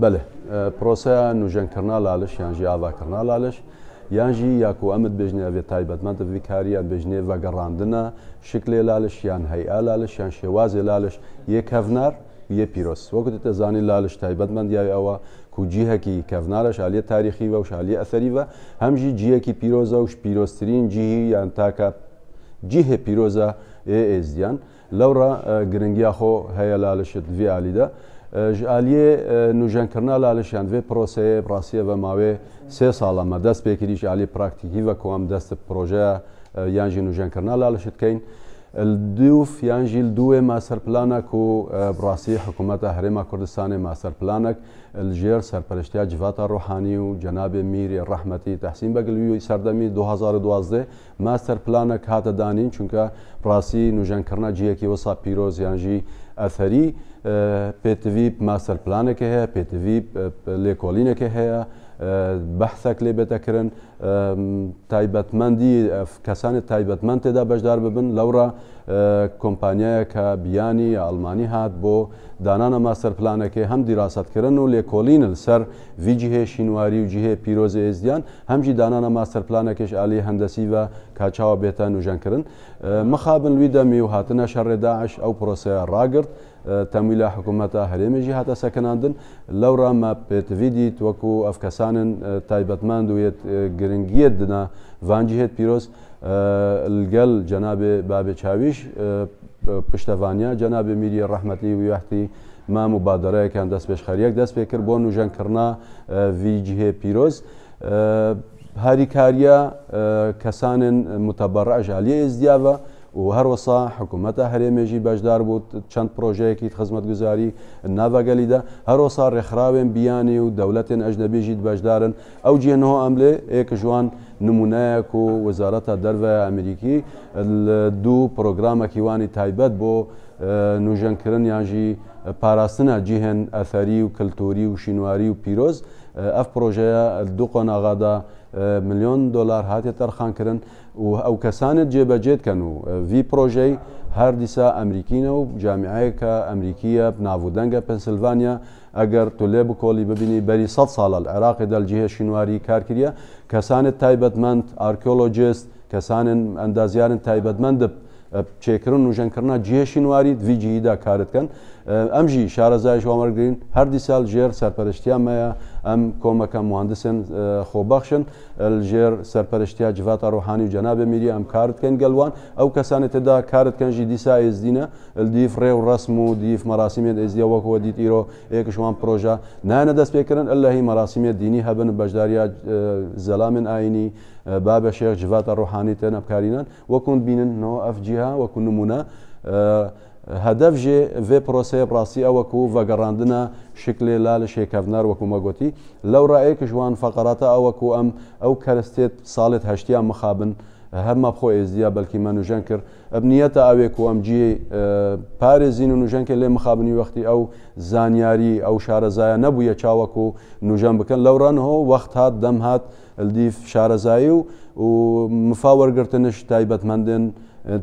بەێ پرۆسەیە نوژەنکردنا لالش یانژی ئاواکردنا لالش یانژی یاکو ئەمت بژنێ ئەێ تایبەتمەتە ویکاریان بژنێ ڤگەڕاندنە شکلێ لالش یان هەیئا لالش یان شێوازێ لالش یەک هەڤنار یە پیرۆست وەکت دەزانی لالش تایبەتمەند یاوی ئەوە کوجیهەکی کەفنارە شالیە تاریخی و شالی ئەسەریە هەمژی جیەکی پیرۆزە و شپیرۆستترین جیهی یان تاکە جیهێ پیرۆزە ئێزیان. لەورە گرنگیا خۆ هەیە لالشت ڤیالیدا ژعالیێ نوژەنکردنا لالشیان دوێ پرۆسەیە ڕاستیە بە ماوێ سێ ساڵەمە دەست پێکریش علی پراکتیکی وەکوام دەست پرۆژەیە یانژی نوژەنکردنا لالشتکەین الدوف یان جیل دوه ما سرپلانک و براسی حکومت هرم کردستان ما سرپلانک الجیر سرپرشتیا جوات روحانی و جناب میر رحمتی تحسین بگلوی سردمی 2012 ما سرپلانک هات دانین چونکه براسی نوجان کرنا جیه کی وسا پیروز یان جی اثری پیتویب ما سرپلانک هه پیتویب لیکولینک هه بەحثێک لێ بێتەکردن تایبەتمەندی کەسانی تایبەتمەند تێدا بەشدار ببن لەورە کۆمپانیایە کە بیانی ئەلمانی هات بۆ دانانە ماسەرپلانەکەی هەم دیراستکردن و لێکۆلین سەر ویجیهێ شینواری و جیهەیە پیرۆزی ئێزدیان هەمجی دانانە ماسەرپلانەکەش علی هەندسی بە کاچاوە بێتە نوژەنکردن مخابن لوی دەمی و هاتنە شەڕێداعش ئەو پرۆسەیە ڕاگررت تەمیلا حکوومەتە هەرێمێژی هاتە سەکەناندن لەو ڕامە پێتڤیدیت وەکو ئەف کەسانن تایبەتماند وێت گرنگیت دنا ڤانجیهێت پیرۆست جناب جناب باب چاویش پشتوانیا جناب میری ڕحمەتی ویاختی مام و بادەرایەکان دەست یک دەست پێ کرد ویجه پیروز ویجیهێ پیرۆز کسان متبرع جالی از ئێزدیاوە و هەروەسا حکوومەتە هەرێمێژی بەشدار بوو چەند پرۆژەیەکی خزمەت گوزاری ناڤگەلیدا هەروەسا ڕێکخراوێن بیانی و دەولەتێن ئەژنەبیژیت بەشدارن ئەو جێنەوە ئەملێ ئێکە ژوان نمونایەک و وەزارەتە دەرڤای ئەمریکی دوو پرۆگرامەکیوانی تایبەت بۆ نوژەنکردن یانژی پاراستنە جیهێن ئەثەری و کللتۆری و شینواری و پیرۆز آه، اف ئەف پرۆژەیە غدا آه، مليون دولار هاتي ترخان كرن و ئەو کەسانت جێبەجێتکەن و آه، وی پرۆژەی هەر دیسا ئەمریکینە و جامعایەکە ئەمریکیە ناودەنگە پنسیلڤانیا ئەگەر تو لێ بکۆلی ببینی بەری سە ساڵە عێراقی دەلجیهە شینواری کارکریە کەسانت تایبەتمەند ئارکۆلۆجست کەسانن ئەندازیارن تایبەتمەند بچێکردن و ژەنکردنا جێ دا دویجیدا کارتکەن امجی ئەمژی گرین هر هەردی سال ژێر سەرپەرشتیانمەیە ئەم کۆمەکە مهندسن خۆبەخشن ژێر سەرپەرشتیا جواتە ڕوحانی و جەنابە میری کارت کن گلوان او کەسانی تدا کارت کن کارتکەنجی دیسا ال دیف ڕێ و رسم و دیف مەراسیمێت ئێزیە وەکەوە دیتیرۆ یەکشوان پرۆژە نانە دەست پێکردن ئەلهی مەراسیمێت دینی هبن بجداری هەبن بەشداریا زەلامن ئاینی بابە شێخ جواتە ڕوحانی و وەکوون بینن نو اف جیها و وەکو نمونه هەدەف ژێ vێ پرۆسەیە ڕاستی ئەوەکو ڤگەڕاندنە شکلێ لا لە شێکەفنار وەکومەگوتی لەو ڕایەکە ژوان فەقەراتە ئەوەکو ئەم ئەو کەرستێت ساڵێت هەشتیان مخابن هەممە خۆ ئێزیە بەلکی مە نوژەن کرد ئەبنیەتە ئاوێک و ئەمجی پارێزین و نوژەنکە لێ مخابنی وەختی ئەو زانیاری ئەو شارەزایە نەبووە چاوەک و نوژەن بکەن لەورانەوە وەخت هات دەم هات ئەلدیف شارەزایی و و مفاوەرگرتنش تایبەتمەندن.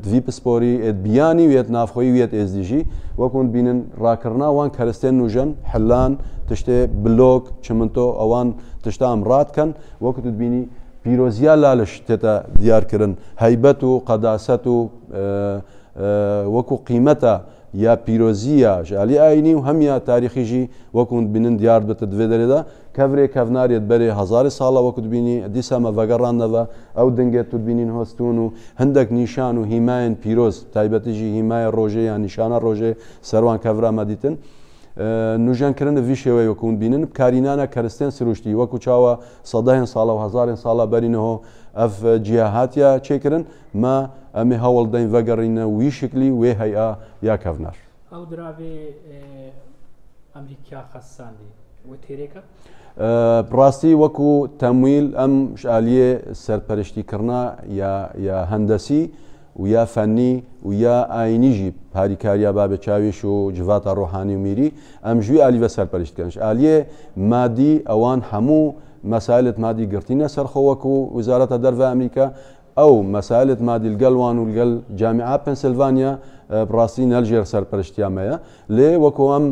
دوی پسپۆری بیانی وێت نافخۆی وێت ئێزدیژی وەکوون بینن ڕاکردناوان کەرستێن نوژەن حلان تشتێ بلۆک چمنتۆ ئەوان تشتا ئەمڕاتکەن وەکوت بینی پیرۆزیا لا لە شتێتە دیارکردن هەیبەت و قەداست و وەکو قیمەتە یا پیرۆزیە ژالی ئاینی و هەمیا تاریخیژی وەکوون بینن دیار بێتە دوێ دەرێدا کەورێ کەفنارێت بەرێ هزار ساڵە وەکو بینی دیسامە بەگەڕانەوە ئەو دەنگێت توربینین هۆستون و هەندێک نیشان و هیماین پیرۆز تایبەتیژی هیمای ڕۆژێ یان نیشانە ڕۆژێ سەروان کەورامە دیتن. نوژیانکردن وی شێوەی وەکوون بینن کارینانە کەرستێن سروشتی وەکو چاوە سەداهێن ساڵە و هزارێن ساڵە بەرینەوە ئەف جیاهاتە چێکردن مە ئەمێ هەوڵدەین بەگەڕینە وی شکلی وێ هەیە یا کەڤنار ئەو دراێ ئەمریکا خەساندی تێرێکە؟ پڕاستی وەکو تەمویل ئەم شعالیە سەرپەرشتیکردنا یا هەندەسی، و یا فەنی و یا ئاینیژی پاریکاریا بابێ چاویش و جواتە ڕۆحانی و میری ئەم ژووی ئالیوە سەرپەرشتکەنش ئالیێ مادی ئەوان هەموو مەسالت مادی گرتینە سەرخەوەک و وزارەتە دەرە ئەمریکا ئەو مەسالت مادی لگەلوان و لگەل جامعا پنسلڤانیا اه، بڕاستی نەلژێر سەرپەرشتیامەیە لێ وەکو ئەم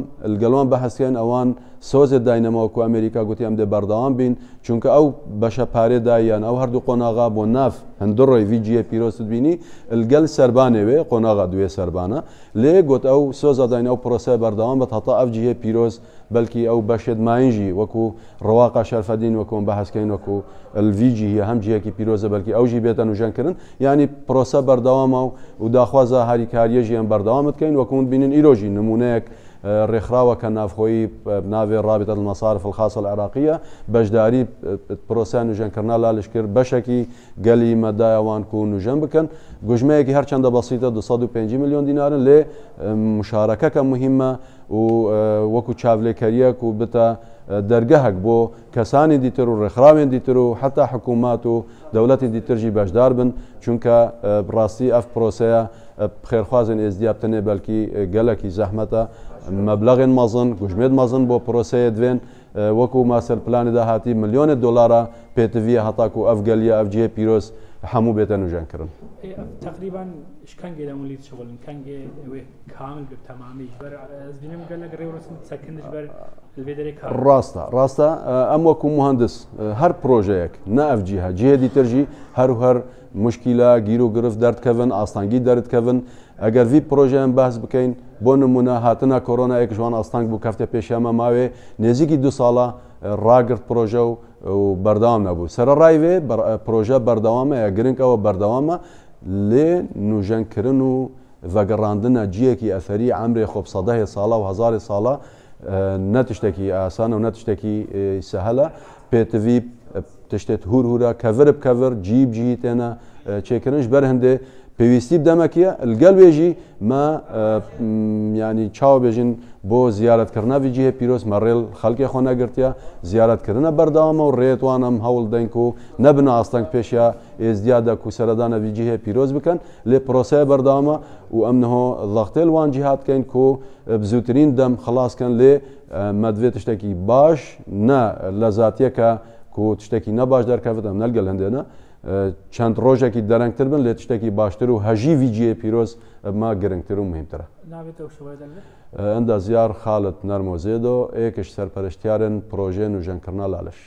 بحث بەحەسێن اوان سۆزێت داینەمەوەکو ئەمریکا گوتی ئەم دێ بەردەوام بین چونکە او بەشە پارێداییان ئەو هەردوو قۆناغا بۆ ناف هەندڕۆی ویجیە پیرۆست بینی ئەلگەل سربانێوێ قۆناغا دوێ سربانە لێ گوت او سۆزە داین او پرۆسە بەردەوام بە هەتا ئەف جیە پیرۆز بەلکی او بەشێت ماینجی وەکو ڕواقا شەرفەدین وەکۆم بەحسکەین وەکو ئەلڤجی هە هەم جیەکی پیرۆزە بەلکی ئەوژی بێتە نوژەنکردن او پرۆسە بەردەوامە و داخوازە هاریکاریەژیان بەردەوامت بکەین وەکوون بینن ئیرۆژی نمونەیەک ڕێکخراوە کە نافخۆیی رابطه ڕابێتە مەسارف خاصە عراقیە بروسان پرۆسیان نوژەنکردنا لا لشکر بەشێکی گەلی مەدایەوان و نوژەن بکەن گوژمەیەکی هەرچەندە بسيطه 250 میلیۆن دیناارن لێ اه، مشارەکەکە مهمە و اه، وەکو چاولێکەریەک و بتە اه، دەرگەهک بۆ کەسانی دیتر و ڕێکخراوێن دیتر و حتا حکوومات و دەوڵەتی ديترجي بەشدار بن چونکە ڕاستی اف پرۆسەیە خێرخوازن ئێزدیاب تێ بەلکی گەلێکی زەحمەتە مەبلغێن مەزن گوژمێت مەزن بۆ پرۆسەیە دوێن وەکو ماسەر پلانی داهاتی میلیۆنە دلارە پێتویە هەتاکو ئەف گەلیە ئەفجیە پیرۆس هەموو بێتە نوژانکردن تقریبان işkence ile mulit çoğulun kange ve kamil bir tamamı iş var. Az benim gelene göre orası sakınış var. ڕاستە ڕاستە ئەم وەکو مهندس هەر پرۆژەیەک نەفجیها جێدی ترژی هەرو هەر مشکیلە گیر و گرفت دەردکەون ئاستانگی دەردکەون ئەگەر وی پرۆژیان بەس بکەین بۆ نمونە هاتنە کۆرۆنایەک ژوان ئاستانگ بوو کەفتە پێشیامە ماوێ نێزیکی دو ساڵە ڕاگررت پرۆژە و بەرداوام نەبوو سرە ڕایوێ پرۆژە بەردەوامە گرنگ ئەوە بەردەوامە لێ نوژەنکردن و ڤگەڕاندنە جیەکی ئەثەری ئەمری خۆپسەدەهێ ساڵە و هزار ساڵە نه تشتێکی ئاسانە و نە تشتێکی اه، سەهلە پێتوی اه، تشتێت هورهورا کەڤر بکەڤر جیب جیتێنە اه، چێکردنش بەر پێویستی بدەمەکیە لەگەل وێژی مە ینی چاو بێژین بۆ زیارەتکردنا ویجیە پیرۆست مەڕێل خەڵکی خۆ نەگرتیە زیارەتکردنە بەرداوامە و ڕێتوانم هەوڵ دەنگ و نەبن ئاستەنگ پێشە ئێزدیادا کوسەردانە ویجیهە پیرۆز بکەن لێ پرۆسەیە بەرداوامە و ئەمنەهۆ لەختێل وانجی هاتکەین کۆ بزووترین دەم خلاصکەن لێ مەدوێت شتێکی باش نە لە زاتیەکە کو تشتێکی نەباش دەرکەوتم نەلگە هەندێنە چەند ڕۆژێکی دەرەنگتر بن لێ تشتێکی باشتر و هەژی ویجیە پیرۆز ما گرنگتر و مهمترە ئەندا زیار خاڵت نەرمۆزێدۆ ئێکش سەرپەرشتیارن پرۆژێن و ژەنکردنا لالش.